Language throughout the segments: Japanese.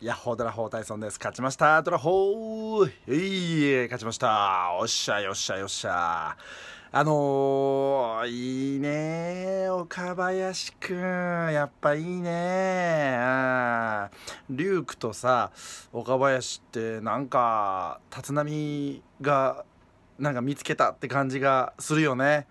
ヤッホードラホータイソンです。勝ちました。ドラホー。えい勝ちました。おっしゃ、よっしゃ、よっしゃ。あのー、いいね岡林くん。やっぱいいねリュークとさ、岡林ってなんか、立浪が、なんか見つけたって感じがするよね。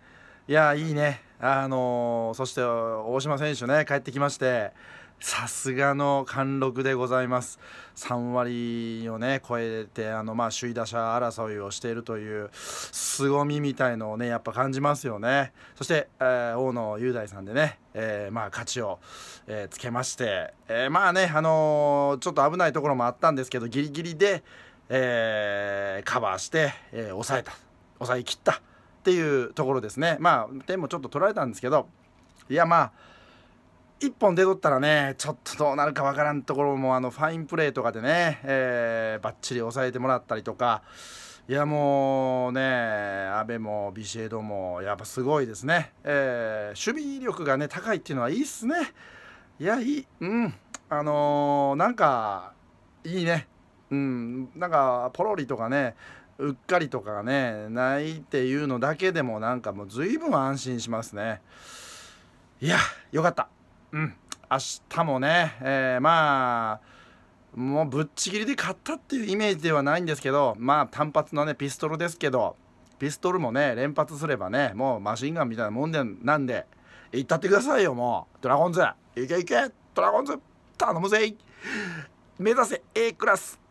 いやいいね、あのー、そして大島選手ね帰ってきましてさすがの貫禄でございます3割をね超えてあの、まあ、首位打者争いをしているという凄みみたいのをねやっぱ感じますよねそして、えー、大野雄大さんでね、えー、まあ、勝ちを、えー、つけまして、えまあね、あのちょっと危ないところもあったんですけどギリギリで、えカバーして、え抑えた抑えきった。っていうところですねまあ点もちょっと取られたんですけどいやまあ1本出とったらねちょっとどうなるかわからんところもあのファインプレーとかでね、えバッチリ抑えてもらったりとかいやもうね阿部もビシエドもやっぱすごいですね、えー、守備力がね高いっていうのはいいっすねいやいいうんあのー、なんかいいねうん、なんかポロリとかねうっかりとかがねないっていうのだけでもなんかもう随分安心しますねいやよかったうん明日もね、えー、まあもうぶっちぎりで勝ったっていうイメージではないんですけどまあ単発のねピストルですけどピストルもね連発すればねもうマシンガンみたいなもんでなんでいったってくださいよもうドラゴンズいけいけドラゴンズ頼むぜ目指せ A クラス